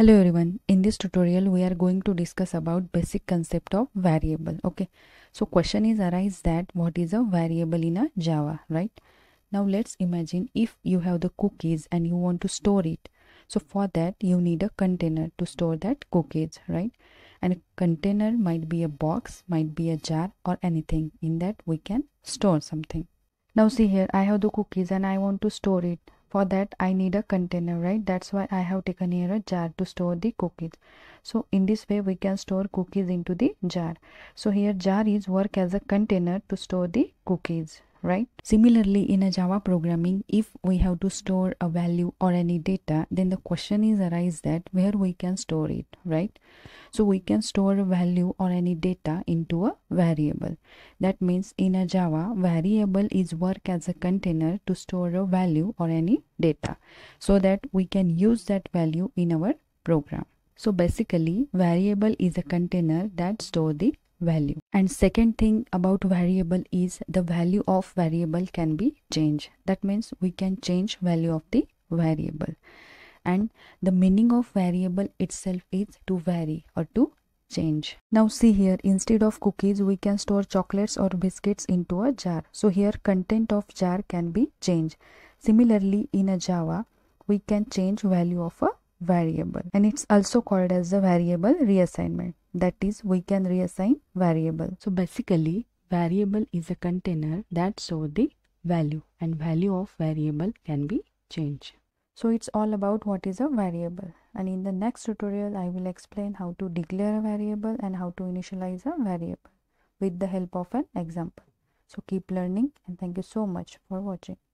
hello everyone in this tutorial we are going to discuss about basic concept of variable okay so question is arise that what is a variable in a java right now let's imagine if you have the cookies and you want to store it so for that you need a container to store that cookies right and a container might be a box might be a jar or anything in that we can store something now see here i have the cookies and i want to store it for that i need a container right that's why i have taken here a jar to store the cookies so in this way we can store cookies into the jar so here jar is work as a container to store the cookies right? Similarly, in a Java programming, if we have to store a value or any data, then the question is arise that where we can store it, right? So we can store a value or any data into a variable. That means in a Java, variable is work as a container to store a value or any data so that we can use that value in our program. So basically, variable is a container that store the value and second thing about variable is the value of variable can be changed that means we can change value of the variable and the meaning of variable itself is to vary or to change now see here instead of cookies we can store chocolates or biscuits into a jar so here content of jar can be changed similarly in a java we can change value of a variable and it's also called as the variable reassignment that is we can reassign variable. So basically variable is a container that shows the value and value of variable can be changed. So it's all about what is a variable and in the next tutorial I will explain how to declare a variable and how to initialize a variable with the help of an example. So keep learning and thank you so much for watching.